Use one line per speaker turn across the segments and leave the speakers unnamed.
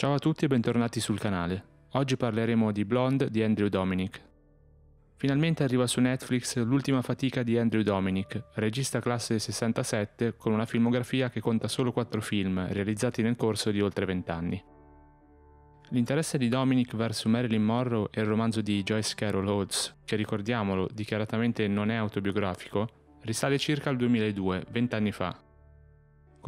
Ciao a tutti e bentornati sul canale. Oggi parleremo di Blonde di Andrew Dominic. Finalmente arriva su Netflix L'ultima fatica di Andrew Dominic, regista classe 67 con una filmografia che conta solo 4 film, realizzati nel corso di oltre 20 anni. L'interesse di Dominic verso Marilyn Monroe e il romanzo di Joyce Carol Oates, che ricordiamolo dichiaratamente non è autobiografico, risale circa al 2002, 20 anni fa,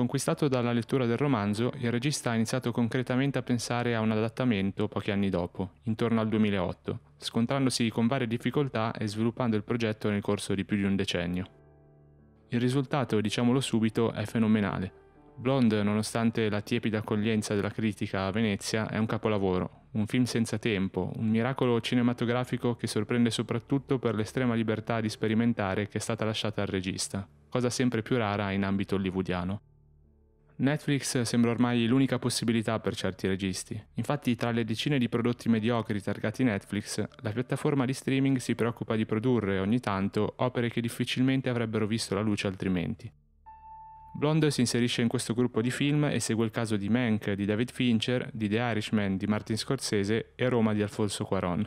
Conquistato dalla lettura del romanzo, il regista ha iniziato concretamente a pensare a un adattamento pochi anni dopo, intorno al 2008, scontrandosi con varie difficoltà e sviluppando il progetto nel corso di più di un decennio. Il risultato, diciamolo subito, è fenomenale. Blonde, nonostante la tiepida accoglienza della critica a Venezia, è un capolavoro, un film senza tempo, un miracolo cinematografico che sorprende soprattutto per l'estrema libertà di sperimentare che è stata lasciata al regista, cosa sempre più rara in ambito hollywoodiano. Netflix sembra ormai l'unica possibilità per certi registi. Infatti, tra le decine di prodotti mediocri targati Netflix, la piattaforma di streaming si preoccupa di produrre ogni tanto opere che difficilmente avrebbero visto la luce altrimenti. Blonde si inserisce in questo gruppo di film e segue il caso di Mank di David Fincher, di The Irishman di Martin Scorsese e Roma di Alfonso Cuaron.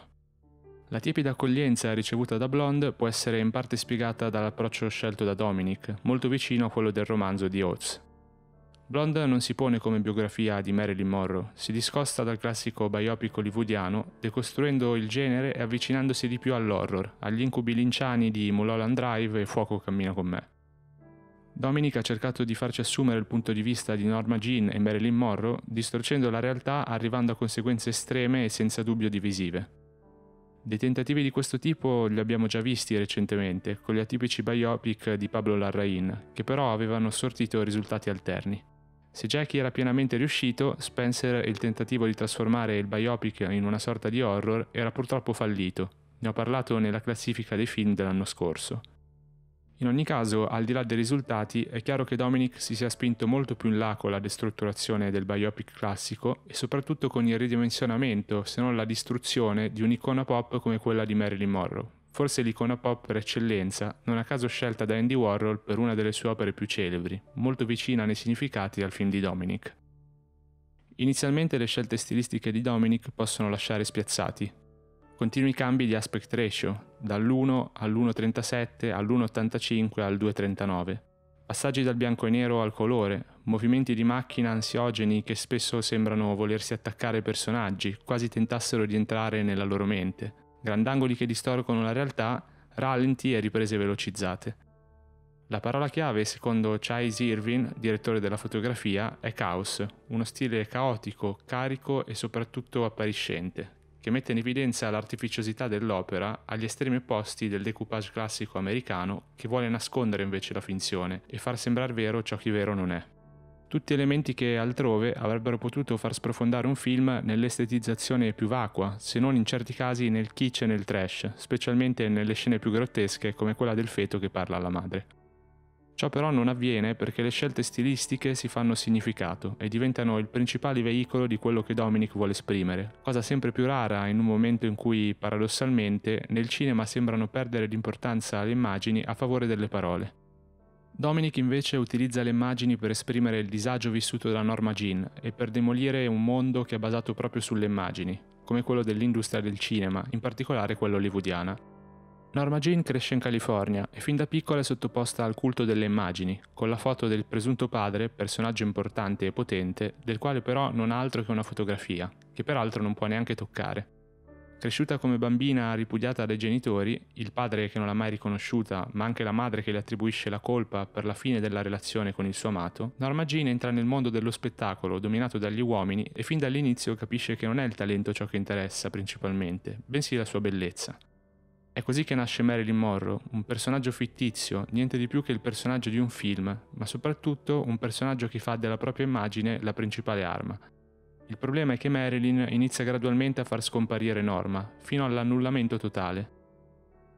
La tiepida accoglienza ricevuta da Blonde può essere in parte spiegata dall'approccio scelto da Dominic, molto vicino a quello del romanzo di Oates. Blonde non si pone come biografia di Marilyn Monroe, si discosta dal classico biopic hollywoodiano, decostruendo il genere e avvicinandosi di più all'horror, agli incubi linciani di Mulholland Drive e Fuoco cammina con me. Dominic ha cercato di farci assumere il punto di vista di Norma Jean e Marilyn Monroe, distorcendo la realtà arrivando a conseguenze estreme e senza dubbio divisive. Dei tentativi di questo tipo li abbiamo già visti recentemente, con gli atipici biopic di Pablo Larrain, che però avevano sortito risultati alterni. Se Jackie era pienamente riuscito, Spencer e il tentativo di trasformare il biopic in una sorta di horror era purtroppo fallito. Ne ho parlato nella classifica dei film dell'anno scorso. In ogni caso, al di là dei risultati, è chiaro che Dominic si sia spinto molto più in là con la destrutturazione del biopic classico e soprattutto con il ridimensionamento, se non la distruzione, di un'icona pop come quella di Marilyn Monroe forse l'icona pop per eccellenza, non a caso scelta da Andy Warhol per una delle sue opere più celebri, molto vicina nei significati al film di Dominic. Inizialmente le scelte stilistiche di Dominic possono lasciare spiazzati. Continui cambi di aspect ratio, dall'1 all'1.37 all'1.85 al 2.39. Passaggi dal bianco e nero al colore, movimenti di macchina ansiogeni che spesso sembrano volersi attaccare ai personaggi, quasi tentassero di entrare nella loro mente grandangoli che distorcono la realtà, rallenti e riprese velocizzate. La parola chiave, secondo Chase Irvin, direttore della fotografia, è caos, uno stile caotico, carico e soprattutto appariscente, che mette in evidenza l'artificiosità dell'opera agli estremi opposti del decoupage classico americano che vuole nascondere invece la finzione e far sembrare vero ciò che vero non è tutti elementi che altrove avrebbero potuto far sprofondare un film nell'estetizzazione più vacua, se non in certi casi nel kitsch e nel trash, specialmente nelle scene più grottesche come quella del feto che parla alla madre. Ciò però non avviene perché le scelte stilistiche si fanno significato e diventano il principale veicolo di quello che Dominic vuole esprimere, cosa sempre più rara in un momento in cui, paradossalmente, nel cinema sembrano perdere l'importanza le immagini a favore delle parole. Dominic invece utilizza le immagini per esprimere il disagio vissuto da Norma Jean e per demolire un mondo che è basato proprio sulle immagini, come quello dell'industria del cinema, in particolare quella hollywoodiana. Norma Jean cresce in California e fin da piccola è sottoposta al culto delle immagini, con la foto del presunto padre, personaggio importante e potente, del quale però non ha altro che una fotografia, che peraltro non può neanche toccare. Cresciuta come bambina ripudiata dai genitori, il padre che non l'ha mai riconosciuta, ma anche la madre che le attribuisce la colpa per la fine della relazione con il suo amato, Norma Jean entra nel mondo dello spettacolo dominato dagli uomini e fin dall'inizio capisce che non è il talento ciò che interessa principalmente, bensì la sua bellezza. È così che nasce Marilyn Monroe, un personaggio fittizio, niente di più che il personaggio di un film, ma soprattutto un personaggio che fa della propria immagine la principale arma. Il problema è che Marilyn inizia gradualmente a far scomparire Norma, fino all'annullamento totale.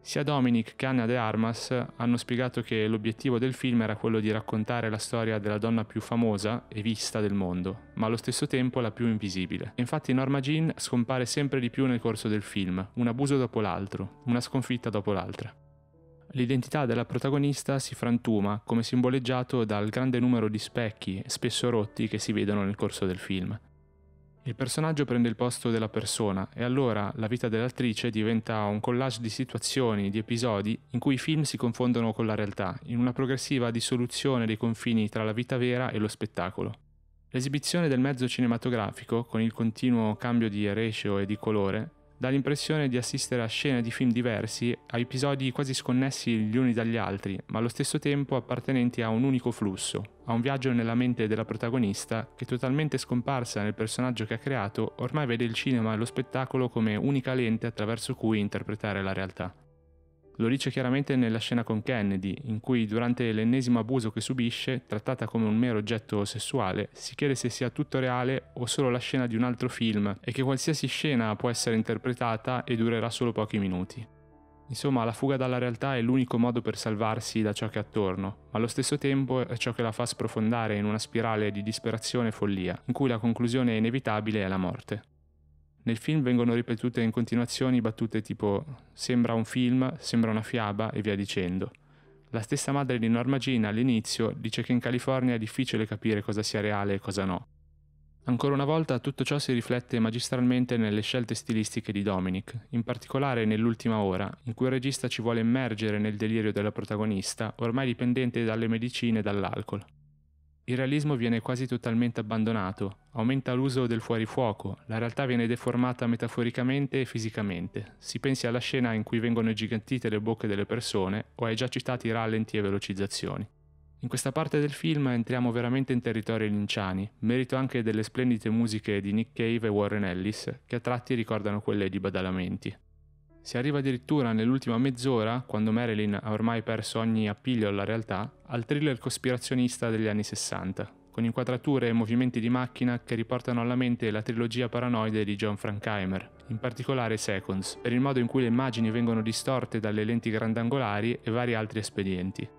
Sia Dominic che Anna de Armas hanno spiegato che l'obiettivo del film era quello di raccontare la storia della donna più famosa e vista del mondo, ma allo stesso tempo la più invisibile. Infatti Norma Jean scompare sempre di più nel corso del film, un abuso dopo l'altro, una sconfitta dopo l'altra. L'identità della protagonista si frantuma, come simboleggiato dal grande numero di specchi, spesso rotti, che si vedono nel corso del film. Il personaggio prende il posto della persona e allora la vita dell'attrice diventa un collage di situazioni, di episodi in cui i film si confondono con la realtà, in una progressiva dissoluzione dei confini tra la vita vera e lo spettacolo. L'esibizione del mezzo cinematografico, con il continuo cambio di ratio e di colore, Dà l'impressione di assistere a scene di film diversi, a episodi quasi sconnessi gli uni dagli altri, ma allo stesso tempo appartenenti a un unico flusso, a un viaggio nella mente della protagonista che totalmente scomparsa nel personaggio che ha creato, ormai vede il cinema e lo spettacolo come unica lente attraverso cui interpretare la realtà. Lo dice chiaramente nella scena con Kennedy, in cui durante l'ennesimo abuso che subisce, trattata come un mero oggetto sessuale, si chiede se sia tutto reale o solo la scena di un altro film e che qualsiasi scena può essere interpretata e durerà solo pochi minuti. Insomma, la fuga dalla realtà è l'unico modo per salvarsi da ciò che è attorno, ma allo stesso tempo è ciò che la fa sprofondare in una spirale di disperazione e follia, in cui la conclusione inevitabile è la morte. Nel film vengono ripetute in continuazione battute tipo sembra un film, sembra una fiaba e via dicendo. La stessa madre di Norma Jean all'inizio dice che in California è difficile capire cosa sia reale e cosa no. Ancora una volta tutto ciò si riflette magistralmente nelle scelte stilistiche di Dominic, in particolare nell'ultima ora, in cui il regista ci vuole immergere nel delirio della protagonista, ormai dipendente dalle medicine e dall'alcol. Il realismo viene quasi totalmente abbandonato, aumenta l'uso del fuorifuoco, la realtà viene deformata metaforicamente e fisicamente. Si pensi alla scena in cui vengono ingigantite le bocche delle persone o ai già citati rallenti e velocizzazioni. In questa parte del film entriamo veramente in territori linciani, merito anche delle splendide musiche di Nick Cave e Warren Ellis, che a tratti ricordano quelle di Badalamenti. Si arriva addirittura nell'ultima mezz'ora, quando Marilyn ha ormai perso ogni appiglio alla realtà, al thriller cospirazionista degli anni 60, con inquadrature e movimenti di macchina che riportano alla mente la trilogia paranoide di John Frankheimer, in particolare Seconds, per il modo in cui le immagini vengono distorte dalle lenti grandangolari e vari altri espedienti.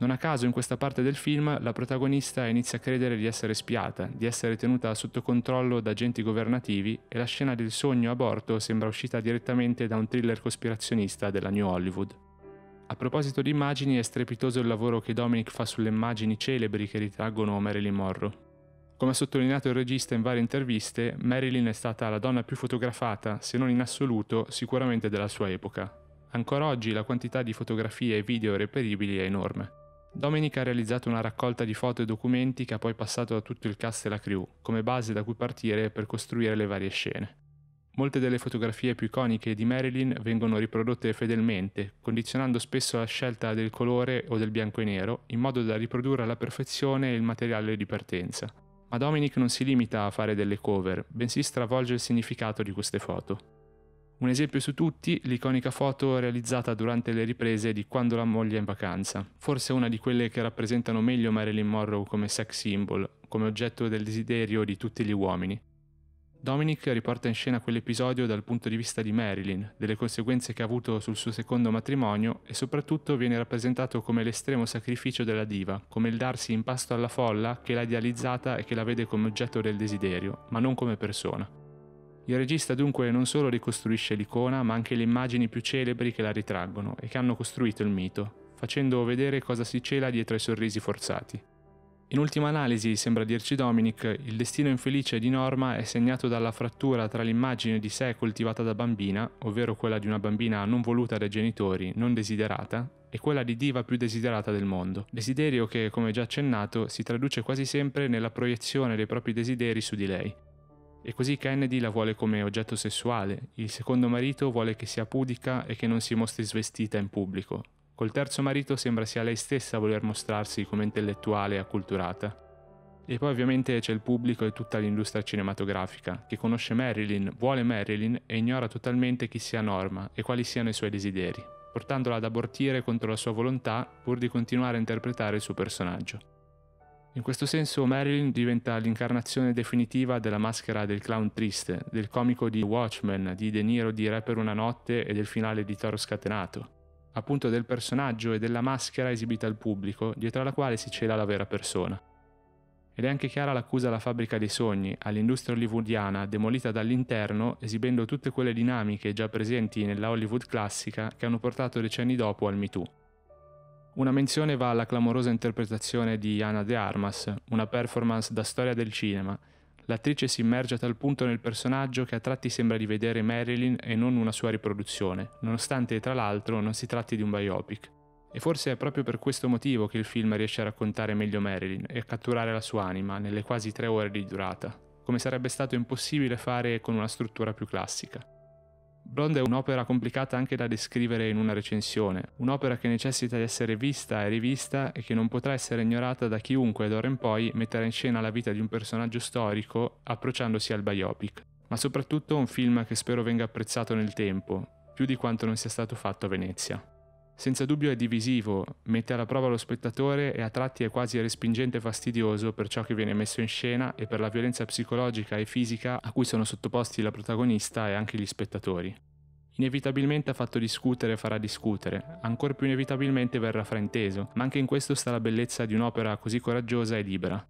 Non a caso in questa parte del film la protagonista inizia a credere di essere spiata, di essere tenuta sotto controllo da agenti governativi e la scena del sogno aborto sembra uscita direttamente da un thriller cospirazionista della New Hollywood. A proposito di immagini è strepitoso il lavoro che Dominic fa sulle immagini celebri che ritraggono Marilyn Monroe. Come ha sottolineato il regista in varie interviste, Marilyn è stata la donna più fotografata, se non in assoluto, sicuramente della sua epoca. Ancora oggi la quantità di fotografie e video reperibili è enorme. Dominic ha realizzato una raccolta di foto e documenti che ha poi passato a tutto il cast e la crew, come base da cui partire per costruire le varie scene. Molte delle fotografie più iconiche di Marilyn vengono riprodotte fedelmente, condizionando spesso la scelta del colore o del bianco e nero, in modo da riprodurre alla perfezione il materiale di partenza. Ma Dominic non si limita a fare delle cover, bensì stravolge il significato di queste foto. Un esempio su tutti, l'iconica foto realizzata durante le riprese di Quando la moglie è in vacanza, forse una di quelle che rappresentano meglio Marilyn Monroe come sex symbol, come oggetto del desiderio di tutti gli uomini. Dominic riporta in scena quell'episodio dal punto di vista di Marilyn, delle conseguenze che ha avuto sul suo secondo matrimonio e soprattutto viene rappresentato come l'estremo sacrificio della diva, come il darsi in pasto alla folla che l'ha idealizzata e che la vede come oggetto del desiderio, ma non come persona. Il regista dunque non solo ricostruisce l'icona, ma anche le immagini più celebri che la ritraggono e che hanno costruito il mito, facendo vedere cosa si cela dietro ai sorrisi forzati. In ultima analisi, sembra dirci Dominic, il destino infelice di Norma è segnato dalla frattura tra l'immagine di sé coltivata da bambina, ovvero quella di una bambina non voluta dai genitori, non desiderata, e quella di diva più desiderata del mondo. Desiderio che, come già accennato, si traduce quasi sempre nella proiezione dei propri desideri su di lei, e così Kennedy la vuole come oggetto sessuale, il secondo marito vuole che sia pudica e che non si mostri svestita in pubblico. Col terzo marito sembra sia lei stessa a voler mostrarsi come intellettuale e acculturata. E poi ovviamente c'è il pubblico e tutta l'industria cinematografica, che conosce Marilyn, vuole Marilyn e ignora totalmente chi sia Norma e quali siano i suoi desideri, portandola ad abortire contro la sua volontà pur di continuare a interpretare il suo personaggio. In questo senso Marilyn diventa l'incarnazione definitiva della maschera del clown triste, del comico di Watchmen, di De Niro di Re per una notte e del finale di Toro Scatenato, appunto del personaggio e della maschera esibita al pubblico, dietro alla quale si cela la vera persona. Ed è anche chiara l'accusa alla fabbrica dei sogni, all'industria hollywoodiana demolita dall'interno, esibendo tutte quelle dinamiche già presenti nella Hollywood classica che hanno portato decenni dopo al MeToo. Una menzione va alla clamorosa interpretazione di Anna de Armas, una performance da storia del cinema. L'attrice si immerge a tal punto nel personaggio che a tratti sembra di vedere Marilyn e non una sua riproduzione, nonostante tra l'altro non si tratti di un biopic. E forse è proprio per questo motivo che il film riesce a raccontare meglio Marilyn e a catturare la sua anima nelle quasi tre ore di durata, come sarebbe stato impossibile fare con una struttura più classica. Blonde è un'opera complicata anche da descrivere in una recensione, un'opera che necessita di essere vista e rivista e che non potrà essere ignorata da chiunque d'ora in poi metterà in scena la vita di un personaggio storico approcciandosi al biopic, ma soprattutto un film che spero venga apprezzato nel tempo, più di quanto non sia stato fatto a Venezia senza dubbio è divisivo, mette alla prova lo spettatore e a tratti è quasi respingente e fastidioso per ciò che viene messo in scena e per la violenza psicologica e fisica a cui sono sottoposti la protagonista e anche gli spettatori. Inevitabilmente ha fatto discutere e farà discutere, ancora più inevitabilmente verrà frainteso, ma anche in questo sta la bellezza di un'opera così coraggiosa e libera.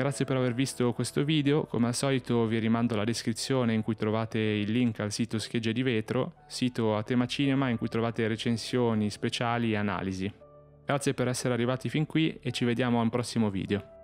Grazie per aver visto questo video, come al solito vi rimando alla descrizione in cui trovate il link al sito Schegge di Vetro, sito a tema cinema in cui trovate recensioni speciali e analisi. Grazie per essere arrivati fin qui e ci vediamo al prossimo video.